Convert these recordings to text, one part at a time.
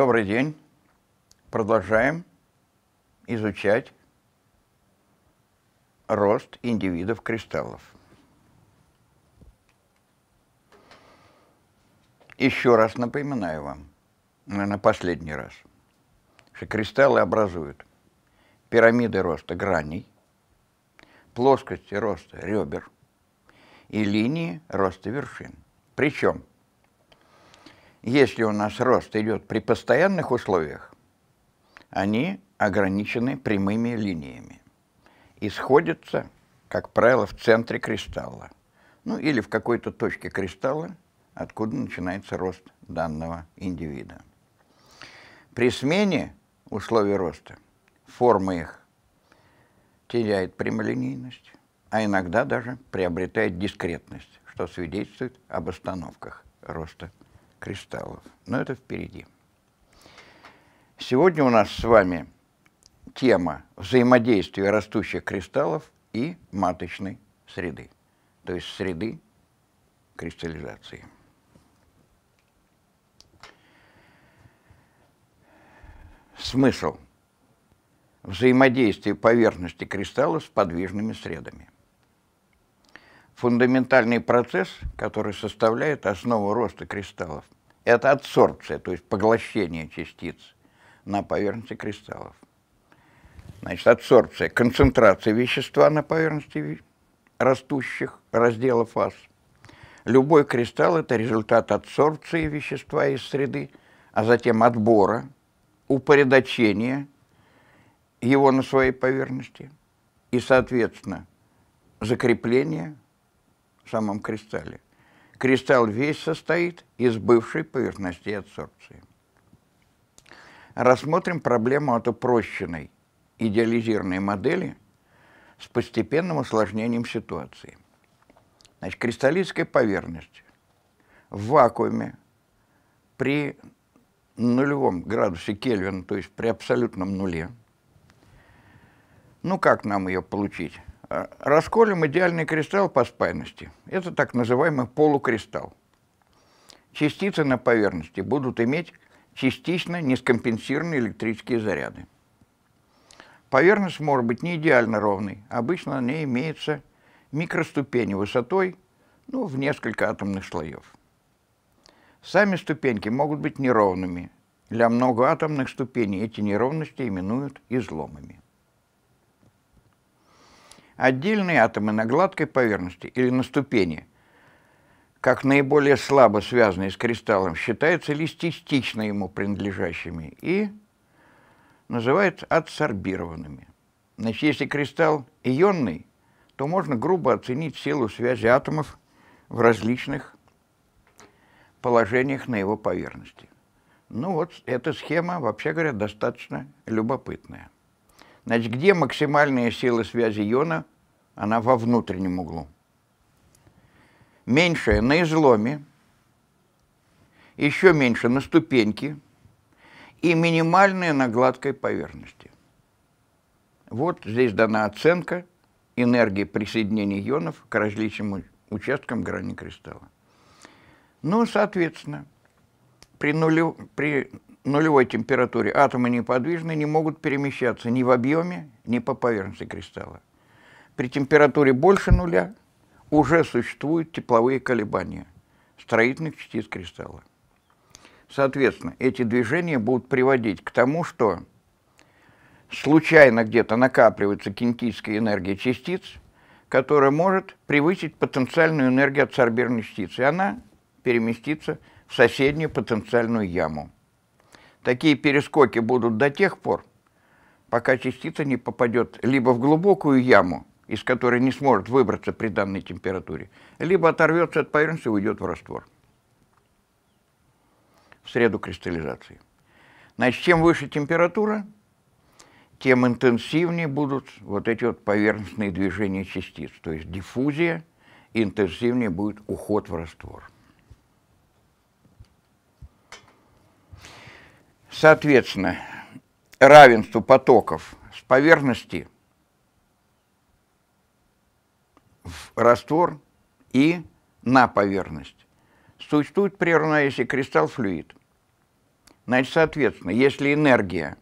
Добрый день. Продолжаем изучать рост индивидов кристаллов. Еще раз напоминаю вам, на последний раз, что кристаллы образуют пирамиды роста граней, плоскости роста ребер и линии роста вершин. Причем если у нас рост идет при постоянных условиях, они ограничены прямыми линиями и сходятся, как правило, в центре кристалла, ну или в какой-то точке кристалла, откуда начинается рост данного индивида. При смене условий роста форма их теряет прямолинейность, а иногда даже приобретает дискретность, что свидетельствует об остановках роста кристаллов. Но это впереди. Сегодня у нас с вами тема взаимодействия растущих кристаллов и маточной среды, то есть среды кристаллизации. Смысл взаимодействия поверхности кристалла с подвижными средами – фундаментальный процесс, который составляет основу роста кристаллов. Это адсорбция, то есть поглощение частиц на поверхности кристаллов. Значит, адсорбция, концентрация вещества на поверхности растущих разделов фаз. Любой кристалл – это результат адсорбции вещества из среды, а затем отбора, упорядочения его на своей поверхности и, соответственно, закрепления – самом кристалле. Кристалл весь состоит из бывшей поверхности адсорбции. Рассмотрим проблему от упрощенной идеализированной модели с постепенным усложнением ситуации. Значит, кристаллическая поверхность в вакууме при нулевом градусе Кельвина, то есть при абсолютном нуле. Ну, как нам ее получить? Расколем идеальный кристалл по спайности. Это так называемый полукристалл. Частицы на поверхности будут иметь частично нескомпенсированные электрические заряды. Поверхность может быть не идеально ровной. Обычно на ней имеется микроступени высотой ну, в несколько атомных слоев. Сами ступеньки могут быть неровными. Для многоатомных ступеней эти неровности именуют изломами отдельные атомы на гладкой поверхности или на ступени, как наиболее слабо связанные с кристаллом, считаются лишь частично ему принадлежащими и называют адсорбированными. Значит, если кристалл ионный, то можно грубо оценить силу связи атомов в различных положениях на его поверхности. Ну вот, эта схема, вообще говоря, достаточно любопытная. Значит, где максимальная сила связи иона? Она во внутреннем углу. Меньшая на изломе, еще меньше на ступеньке и минимальная на гладкой поверхности. Вот здесь дана оценка энергии присоединения ионов к различным участкам грани кристалла. Ну, соответственно, при, нулю, при нулевой температуре атомы неподвижны, не могут перемещаться ни в объеме, ни по поверхности кристалла. При температуре больше нуля уже существуют тепловые колебания строительных частиц кристалла. Соответственно, эти движения будут приводить к тому, что случайно где-то накапливается кинетическая энергия частиц, которая может превысить потенциальную энергию адсорбированной частицы, и она переместится в соседнюю потенциальную яму. Такие перескоки будут до тех пор, пока частица не попадет либо в глубокую яму, из которой не сможет выбраться при данной температуре, либо оторвется от поверхности и уйдет в раствор. В среду кристаллизации. Значит, чем выше температура, тем интенсивнее будут вот эти вот поверхностные движения частиц. То есть диффузия, интенсивнее будет уход в раствор. Соответственно, равенству потоков с поверхности в раствор и на поверхность существует при если кристалл-флюид. Значит, соответственно, если энергия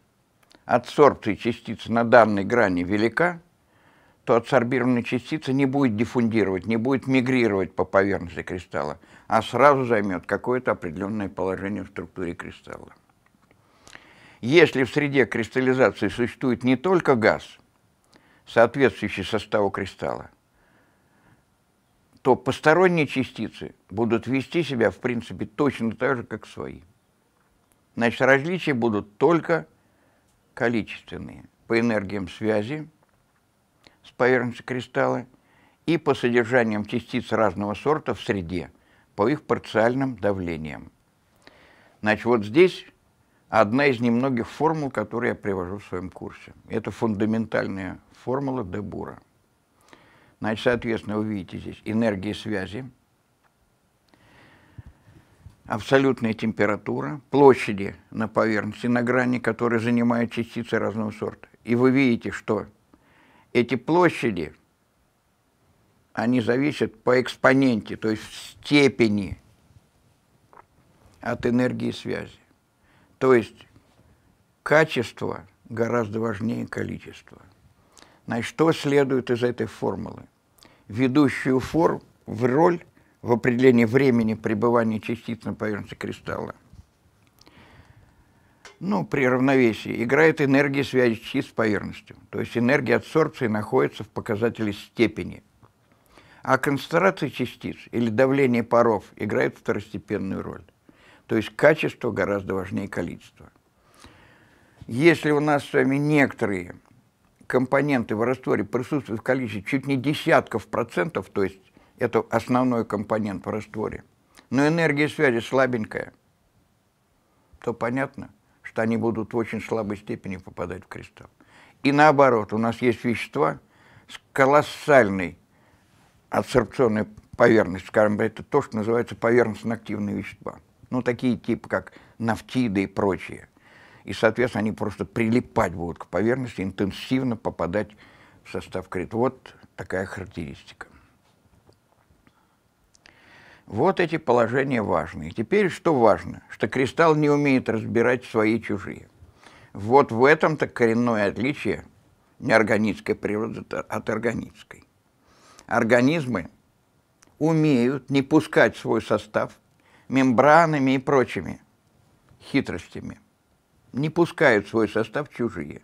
адсорбции частицы на данной грани велика, то адсорбированная частица не будет диффундировать, не будет мигрировать по поверхности кристалла, а сразу займет какое-то определенное положение в структуре кристалла. Если в среде кристаллизации существует не только газ, соответствующий составу кристалла, то посторонние частицы будут вести себя, в принципе, точно так же, как свои. Значит, различия будут только количественные по энергиям связи с поверхностью кристалла и по содержаниям частиц разного сорта в среде, по их парциальным давлениям. Значит, вот здесь одна из немногих формул, которые я привожу в своем курсе. Это фундаментальная формула Дебура. Значит, соответственно, вы видите здесь энергии связи, абсолютная температура, площади на поверхности, на грани, которые занимают частицы разного сорта. И вы видите, что эти площади, они зависят по экспоненте, то есть в степени от энергии связи. То есть качество гораздо важнее количества. Значит, что следует из этой формулы? Ведущую форм в роль в определении времени пребывания частиц на поверхности кристалла ну, при равновесии играет энергия связи частиц с поверхностью. То есть энергия адсорбции находится в показателе степени. А концентрация частиц или давление паров играет второстепенную роль. То есть качество гораздо важнее количества. Если у нас с вами некоторые компоненты в растворе присутствуют в количестве чуть не десятков процентов, то есть это основной компонент в растворе, но энергия связи слабенькая, то понятно, что они будут в очень слабой степени попадать в кристалл. И наоборот, у нас есть вещества с колоссальной адсорбционной поверхностью, скажем, это то, что называется поверхностно-активные вещества – ну, такие типы, как нафтиды и прочие. И, соответственно, они просто прилипать будут к поверхности, интенсивно попадать в состав крит. Вот такая характеристика. Вот эти положения важные. Теперь что важно? Что кристалл не умеет разбирать свои чужие. Вот в этом-то коренное отличие неорганической природы от органической. Организмы умеют не пускать свой состав – мембранами и прочими хитростями. Не пускают в свой состав чужие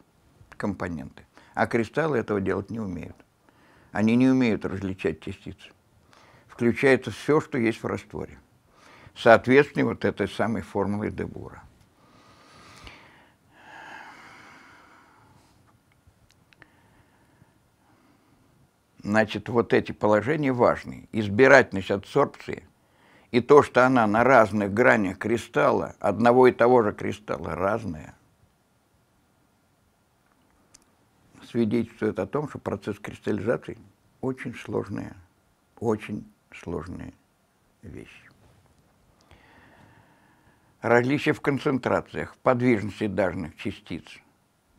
компоненты. А кристаллы этого делать не умеют. Они не умеют различать частицы. Включается все, что есть в растворе. Соответственно, вот этой самой формулой Дебура. Значит, вот эти положения важны. Избирательность адсорбции – и то, что она на разных гранях кристалла, одного и того же кристалла, разная, свидетельствует о том, что процесс кристаллизации очень сложная, очень сложная вещь. Различия в концентрациях, в подвижности данных частиц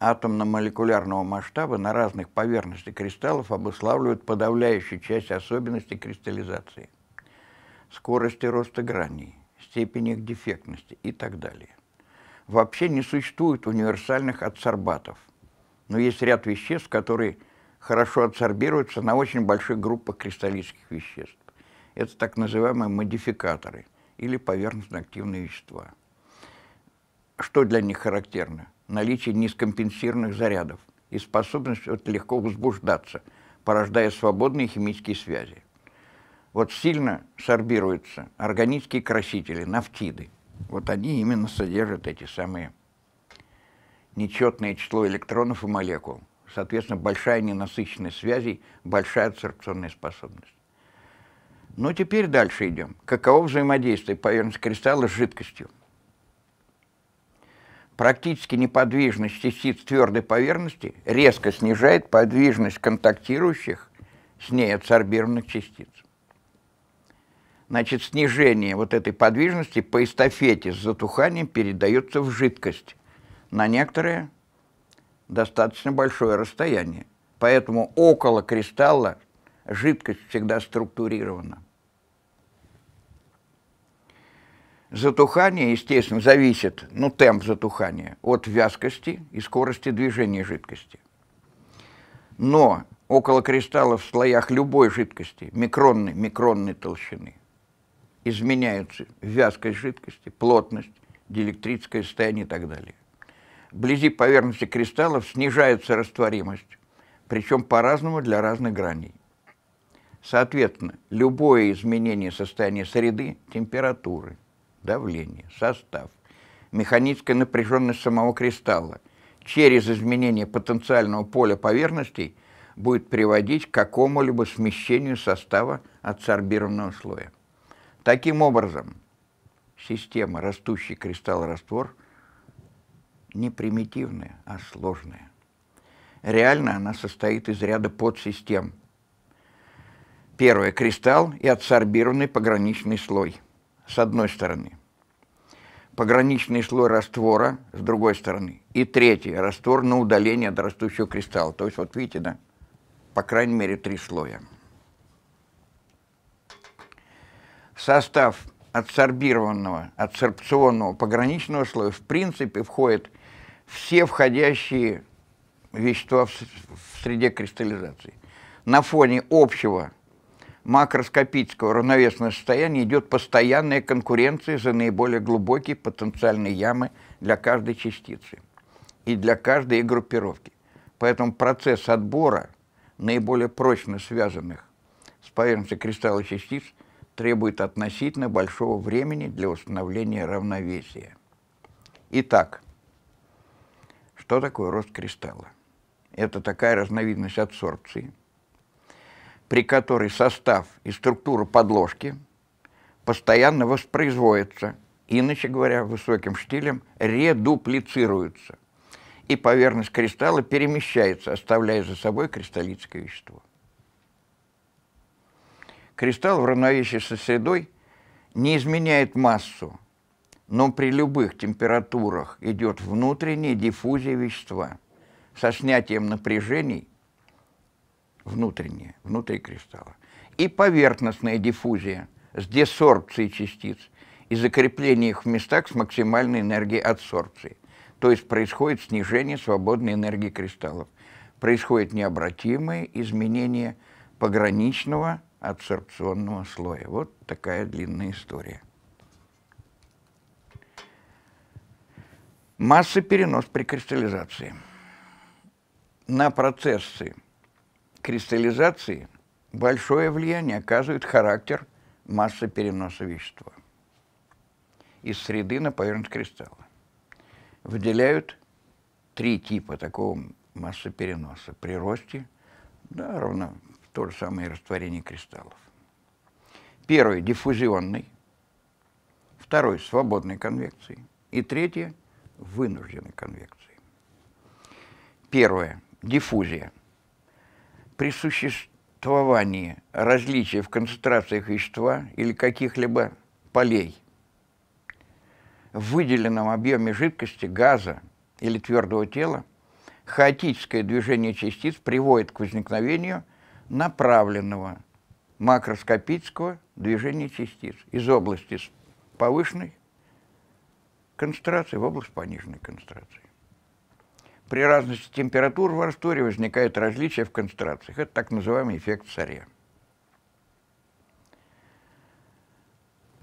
атомно-молекулярного масштаба на разных поверхностях кристаллов обуславливают подавляющую часть особенностей кристаллизации скорости роста граней, степени их дефектности и так далее. Вообще не существует универсальных адсорбатов, но есть ряд веществ, которые хорошо адсорбируются на очень большой группе кристаллических веществ. Это так называемые модификаторы или поверхностно-активные вещества. Что для них характерно? Наличие низкомпенсированных зарядов и способность легко возбуждаться, порождая свободные химические связи. Вот сильно сорбируются органические красители, нафтиды. Вот они именно содержат эти самые нечетное число электронов и молекул. Соответственно, большая ненасыщенность связей, большая адсорбционная способность. Ну, теперь дальше идем. Каково взаимодействие поверхности кристалла с жидкостью? Практически неподвижность частиц твердой поверхности резко снижает подвижность контактирующих с ней адсорбированных частиц значит, снижение вот этой подвижности по эстафете с затуханием передается в жидкость на некоторое достаточно большое расстояние. Поэтому около кристалла жидкость всегда структурирована. Затухание, естественно, зависит, ну, темп затухания от вязкости и скорости движения жидкости. Но около кристаллов в слоях любой жидкости микронной, микронной толщины – изменяются вязкость жидкости, плотность, диэлектрическое состояние и так далее. Вблизи поверхности кристаллов снижается растворимость, причем по-разному для разных граней. Соответственно, любое изменение состояния среды, температуры, давления, состав, механическая напряженность самого кристалла через изменение потенциального поля поверхностей будет приводить к какому-либо смещению состава адсорбированного слоя. Таким образом, система растущий кристалл-раствор не примитивная, а сложная. Реально она состоит из ряда подсистем. Первое – кристалл и адсорбированный пограничный слой с одной стороны. Пограничный слой раствора с другой стороны. И третье – раствор на удаление от растущего кристалла. То есть, вот видите, да, по крайней мере, три слоя. состав адсорбированного, адсорбционного пограничного слоя в принципе входит все входящие вещества в, в среде кристаллизации. На фоне общего макроскопического равновесного состояния идет постоянная конкуренция за наиболее глубокие потенциальные ямы для каждой частицы и для каждой группировки. Поэтому процесс отбора наиболее прочно связанных с поверхностью кристалла частиц – требует относительно большого времени для установления равновесия. Итак, что такое рост кристалла? Это такая разновидность адсорбции, при которой состав и структура подложки постоянно воспроизводятся, иначе говоря, высоким штилем редуплицируются, и поверхность кристалла перемещается, оставляя за собой кристаллическое вещество. Кристалл в равновесии со средой не изменяет массу, но при любых температурах идет внутренняя диффузия вещества со снятием напряжений внутренние внутри кристалла, и поверхностная диффузия с десорбцией частиц и закрепление их в местах с максимальной энергией адсорбции. То есть происходит снижение свободной энергии кристаллов. Происходит необратимое изменение пограничного адсорбционного слоя. Вот такая длинная история. Масса перенос при кристаллизации. На процессы кристаллизации большое влияние оказывает характер массы переноса вещества из среды на поверхность кристалла. Выделяют три типа такого массы переноса при росте, да, равно то же самое растворение кристаллов. Первый – диффузионный, второй – свободной конвекции, и третье – вынужденной конвекции. Первое – диффузия. При существовании различия в концентрациях вещества или каких-либо полей в выделенном объеме жидкости, газа или твердого тела хаотическое движение частиц приводит к возникновению – направленного макроскопического движения частиц из области повышенной концентрации в область пониженной концентрации. При разности температур в растворе возникает различие в концентрациях. Это так называемый эффект царя.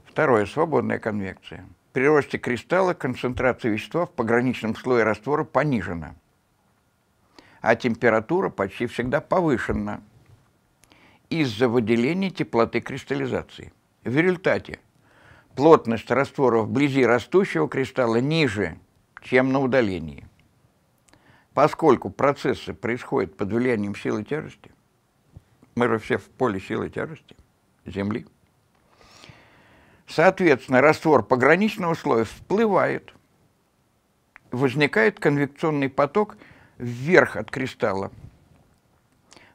Второе. Свободная конвекция. При росте кристалла концентрация вещества в пограничном слое раствора понижена, а температура почти всегда повышена – из-за выделения теплоты кристаллизации. В результате плотность раствора вблизи растущего кристалла ниже, чем на удалении. Поскольку процессы происходят под влиянием силы тяжести, мы же все в поле силы тяжести Земли, соответственно, раствор пограничного слоя всплывает, возникает конвекционный поток вверх от кристалла –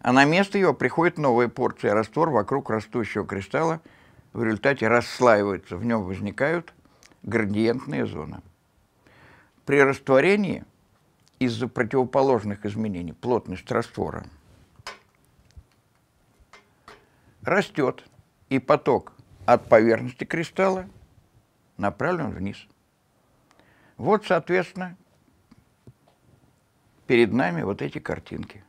а на место его приходит новая порция раствор вокруг растущего кристалла, в результате расслаиваются, в нем возникают градиентные зоны. При растворении из-за противоположных изменений плотность раствора растет, и поток от поверхности кристалла направлен вниз. Вот, соответственно, перед нами вот эти картинки.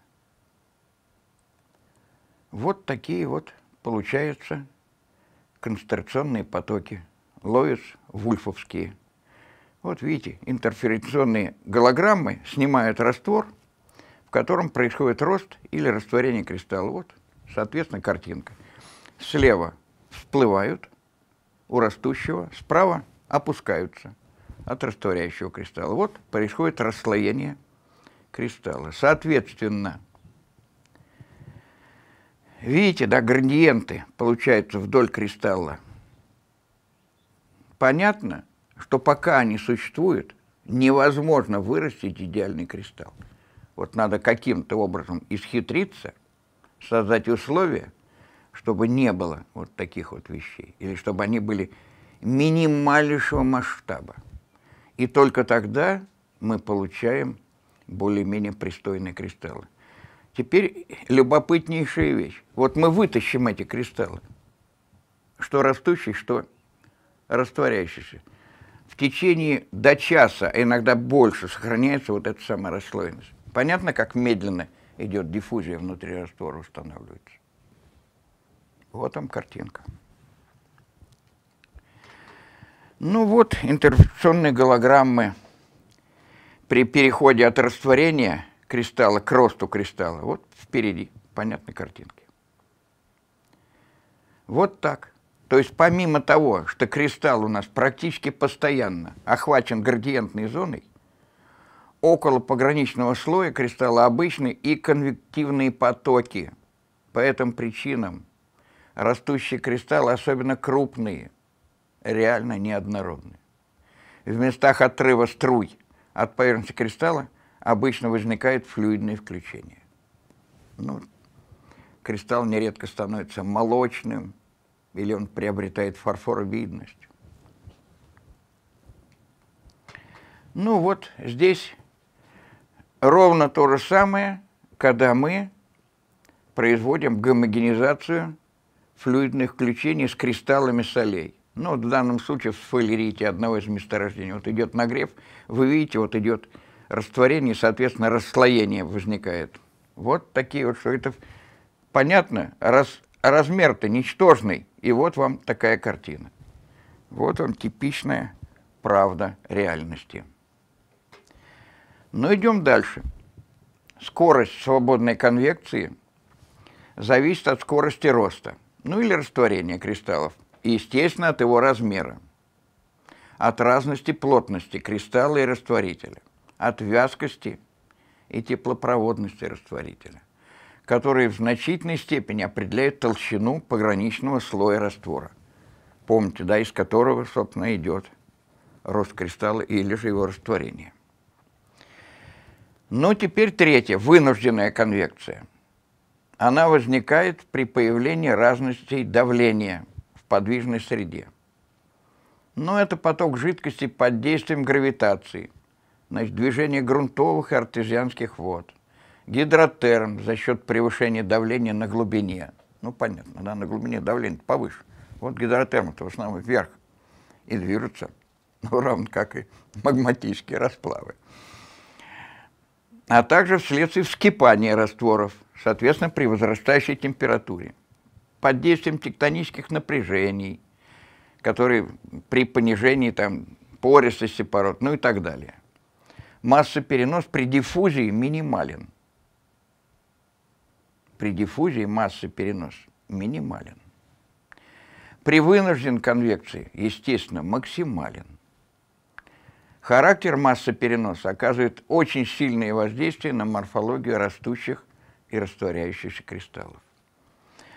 Вот такие вот получаются концентрационные потоки, Лоис-Вульфовские. Вот видите, интерференционные голограммы снимают раствор, в котором происходит рост или растворение кристалла. Вот, соответственно, картинка. Слева всплывают у растущего, справа опускаются от растворяющего кристалла. Вот происходит расслоение кристалла. Соответственно, Видите, да, градиенты получаются вдоль кристалла. Понятно, что пока они существуют, невозможно вырастить идеальный кристалл. Вот надо каким-то образом исхитриться, создать условия, чтобы не было вот таких вот вещей, или чтобы они были минимальнейшего масштаба. И только тогда мы получаем более-менее пристойные кристаллы. Теперь любопытнейшая вещь. Вот мы вытащим эти кристаллы, что растущие, что растворяющиеся, В течение до часа, а иногда больше, сохраняется вот эта самая расслоенность. Понятно, как медленно идет диффузия внутри раствора, устанавливается. Вот там картинка. Ну вот, интерфекционные голограммы при переходе от растворения кристалла к росту кристалла. Вот впереди, понятны картинки. Вот так. То есть помимо того, что кристалл у нас практически постоянно охвачен градиентной зоной, около пограничного слоя кристалла обычны и конвективные потоки. По этим причинам растущие кристаллы, особенно крупные, реально неоднородны. В местах отрыва струй от поверхности кристалла – обычно возникают флюидные включения, Ну, кристалл нередко становится молочным, или он приобретает фарфоровидность. Ну вот здесь ровно то же самое, когда мы производим гомогенизацию флюидных включений с кристаллами солей. Ну, в данном случае в фалерите одного из месторождений. Вот идет нагрев, вы видите, вот идет растворение, соответственно, расслоение возникает. Вот такие вот, что это понятно, раз, размер-то ничтожный, и вот вам такая картина. Вот вам типичная правда реальности. Но идем дальше. Скорость свободной конвекции зависит от скорости роста, ну или растворения кристаллов, и, естественно, от его размера, от разности плотности кристалла и растворителя от вязкости и теплопроводности растворителя, которые в значительной степени определяют толщину пограничного слоя раствора. Помните, да, из которого, собственно, идет рост кристалла или же его растворение. Ну, теперь третье, вынужденная конвекция. Она возникает при появлении разностей давления в подвижной среде. Но это поток жидкости под действием гравитации – значит, движение грунтовых и артезианских вод, гидротерм за счет превышения давления на глубине. Ну, понятно, да, на глубине давление повыше. Вот гидротерм-то в основном вверх и движутся, ну, равно как и магматические расплавы. А также вследствие вскипания растворов, соответственно, при возрастающей температуре. Под действием тектонических напряжений, которые при понижении там, пористости пород, ну и так далее. Масса перенос при диффузии минимален. При диффузии масса перенос минимален. При вынужден конвекции, естественно, максимален. Характер массы переноса оказывает очень сильное воздействие на морфологию растущих и растворяющихся кристаллов.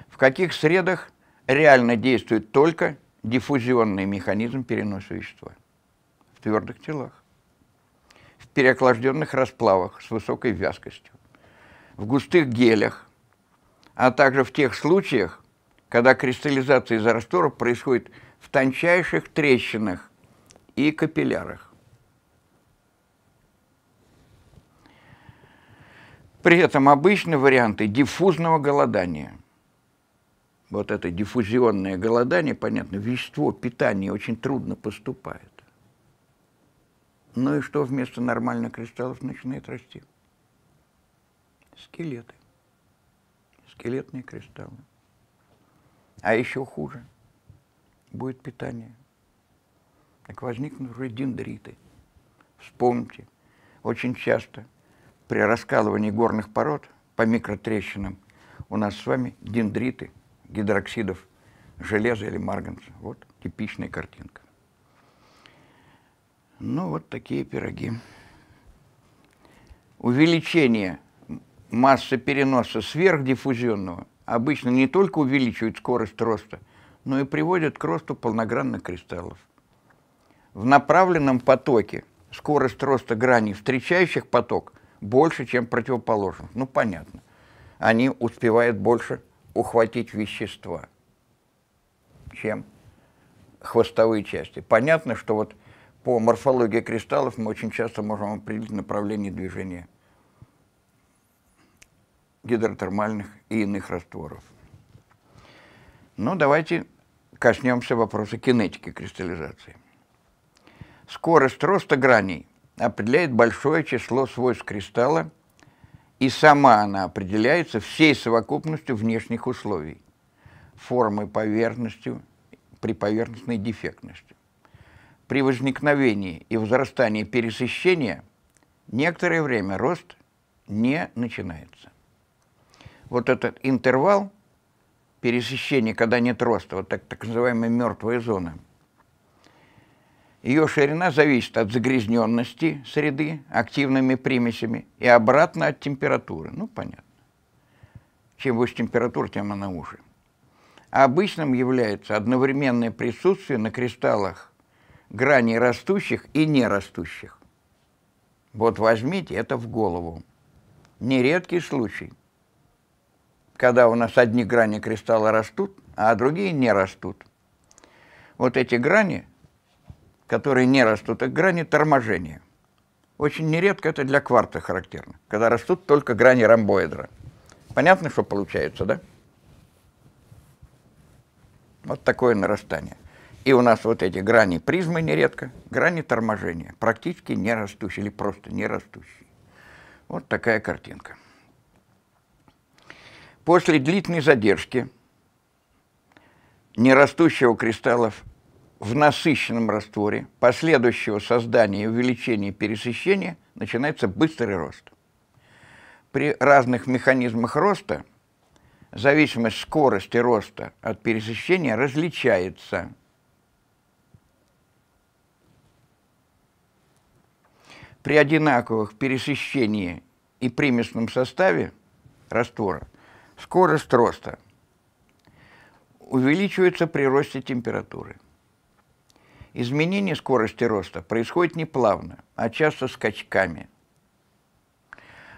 В каких средах реально действует только диффузионный механизм переноса вещества? В твердых телах переохлажденных расплавах с высокой вязкостью, в густых гелях, а также в тех случаях, когда кристаллизация из раствора происходит в тончайших трещинах и капиллярах. При этом обычные варианты диффузного голодания. Вот это диффузионное голодание, понятно, вещество питание очень трудно поступает. Ну и что вместо нормальных кристаллов начинает расти? Скелеты. Скелетные кристаллы. А еще хуже. Будет питание. Так возникнут уже дендриты. Вспомните, очень часто при раскалывании горных пород по микротрещинам у нас с вами дендриты гидроксидов железа или марганца. Вот типичная картинка. Ну, вот такие пироги. Увеличение массы переноса сверхдиффузионного обычно не только увеличивает скорость роста, но и приводит к росту полногранных кристаллов. В направленном потоке скорость роста граней встречающих поток больше, чем противоположных. Ну, понятно. Они успевают больше ухватить вещества, чем хвостовые части. Понятно, что вот по морфологии кристаллов мы очень часто можем определить направление движения гидротермальных и иных растворов. Но ну, давайте коснемся вопроса кинетики кристаллизации. Скорость роста граней определяет большое число свойств кристалла, и сама она определяется всей совокупностью внешних условий, формы поверхностью при поверхностной дефектности. При возникновении и возрастании пересыщения некоторое время рост не начинается. Вот этот интервал пересыщения, когда нет роста, вот так, так называемая мертвая зона, ее ширина зависит от загрязненности среды активными примесями и обратно от температуры. Ну, понятно. Чем выше температура, тем она уже. А обычным является одновременное присутствие на кристаллах грани растущих и нерастущих. Вот возьмите это в голову. Нередкий случай, когда у нас одни грани кристалла растут, а другие не растут. Вот эти грани, которые не растут, это грани торможения. Очень нередко это для кварта характерно, когда растут только грани ромбоэдра. Понятно, что получается, да? Вот такое нарастание. И у нас вот эти грани призмы нередко, грани торможения, практически не растущие или просто не растущие. Вот такая картинка. После длительной задержки нерастущего кристаллов в насыщенном растворе, последующего создания и увеличения пересыщения, начинается быстрый рост. При разных механизмах роста зависимость скорости роста от пересыщения различается – при одинаковых пересыщении и примесном составе раствора скорость роста увеличивается при росте температуры. Изменение скорости роста происходит не плавно, а часто скачками.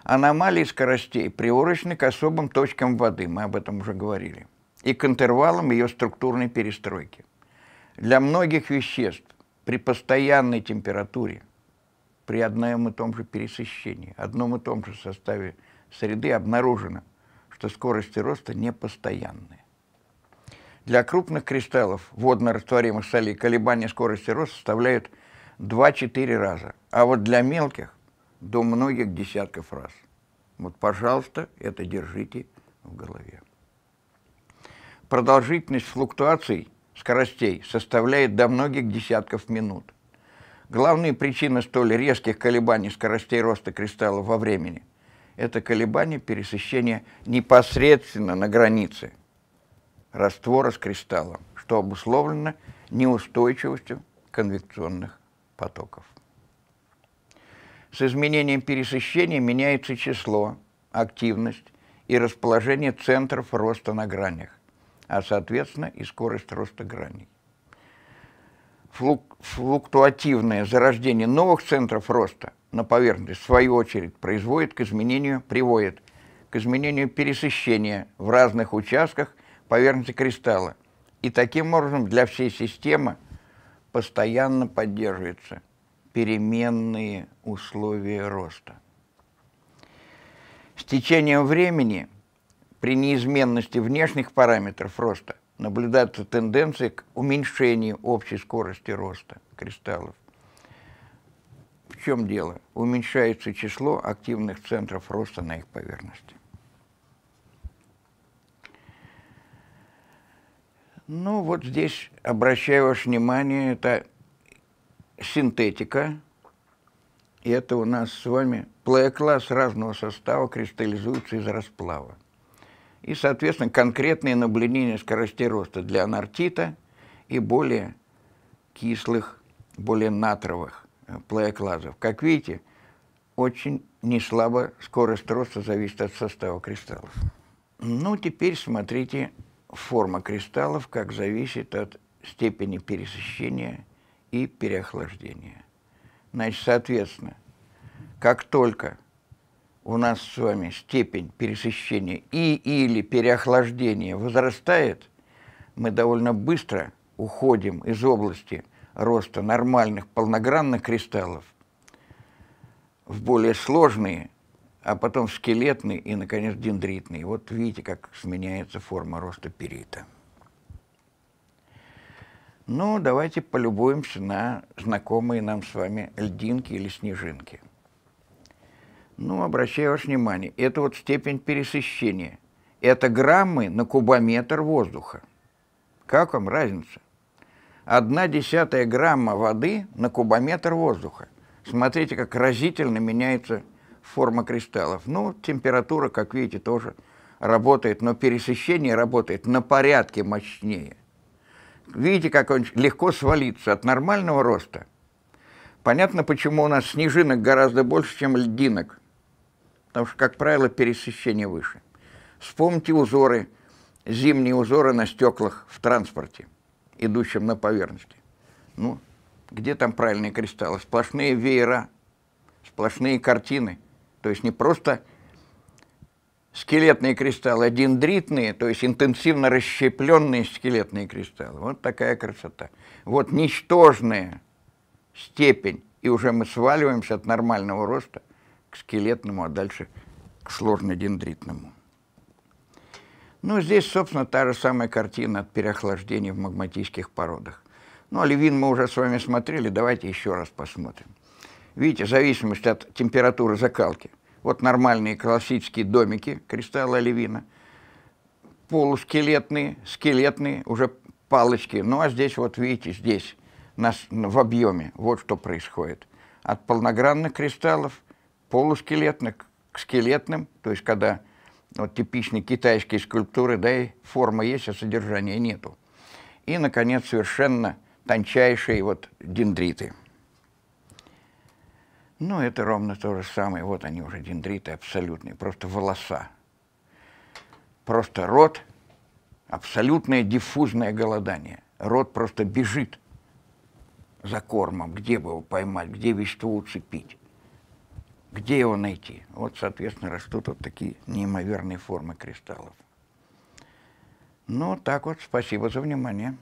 Аномалии скоростей приурочны к особым точкам воды, мы об этом уже говорили, и к интервалам ее структурной перестройки. Для многих веществ при постоянной температуре – при одном и том же пересыщении, одном и том же составе среды обнаружено, что скорости роста не постоянны. Для крупных кристаллов водно-растворимых солей колебания скорости роста составляют 2-4 раза, а вот для мелких – до многих десятков раз. Вот, пожалуйста, это держите в голове. Продолжительность флуктуаций скоростей составляет до многих десятков минут. Главные причины столь резких колебаний скоростей роста кристаллов во времени – это колебания пересыщения непосредственно на границе раствора с кристаллом, что обусловлено неустойчивостью конвекционных потоков. С изменением пересыщения меняется число, активность и расположение центров роста на гранях, а соответственно и скорость роста граней флуктуативное зарождение новых центров роста на поверхности, в свою очередь, производит к изменению, приводит к изменению пересыщения в разных участках поверхности кристалла. И таким образом для всей системы постоянно поддерживаются переменные условия роста. С течением времени при неизменности внешних параметров роста наблюдаться тенденция к уменьшению общей скорости роста кристаллов. В чем дело? Уменьшается число активных центров роста на их поверхности. Ну, вот здесь обращаю ваше внимание, это синтетика. И это у нас с вами плея-класс разного состава кристаллизуется из расплава и, соответственно, конкретные наблюдения скоростей роста для анартита и более кислых, более натровых э, плеоклазов. Как видите, очень неслабо скорость роста зависит от состава кристаллов. Ну, теперь смотрите, форма кристаллов как зависит от степени пересыщения и переохлаждения. Значит, соответственно, как только у нас с вами степень пересыщения и или переохлаждения возрастает, мы довольно быстро уходим из области роста нормальных полногранных кристаллов в более сложные, а потом в скелетные и, наконец, дендритные. Вот видите, как сменяется форма роста перита. Ну, давайте полюбуемся на знакомые нам с вами льдинки или снежинки – ну, обращаю ваше внимание, это вот степень пересыщения. Это граммы на кубометр воздуха. Как вам разница? Одна десятая грамма воды на кубометр воздуха. Смотрите, как разительно меняется форма кристаллов. Ну, температура, как видите, тоже работает, но пересыщение работает на порядке мощнее. Видите, как он легко свалится от нормального роста. Понятно, почему у нас снежинок гораздо больше, чем льдинок – потому что, как правило, пересыщение выше. Вспомните узоры, зимние узоры на стеклах в транспорте, идущем на поверхности. Ну, где там правильные кристаллы? Сплошные веера, сплошные картины. То есть не просто скелетные кристаллы, а дендритные, то есть интенсивно расщепленные скелетные кристаллы. Вот такая красота. Вот ничтожная степень, и уже мы сваливаемся от нормального роста – к скелетному, а дальше к сложно дендритному Ну, здесь, собственно, та же самая картина от переохлаждения в магматических породах. Ну, а левин мы уже с вами смотрели, давайте еще раз посмотрим. Видите, зависимость от температуры закалки. Вот нормальные классические домики кристалла оливина, полускелетные, скелетные, уже палочки. Ну, а здесь вот, видите, здесь нас в объеме, вот что происходит. От полногранных кристаллов полускелетных к скелетным, то есть когда вот типичные китайские скульптуры, да, и форма есть, а содержания нету. И, наконец, совершенно тончайшие вот дендриты. Ну, это ровно то же самое. Вот они уже дендриты абсолютные, просто волоса. Просто рот, абсолютное диффузное голодание. Рот просто бежит за кормом, где бы его поймать, где вещество уцепить. Где его найти? Вот, соответственно, растут вот такие неимоверные формы кристаллов. Ну, так вот, спасибо за внимание.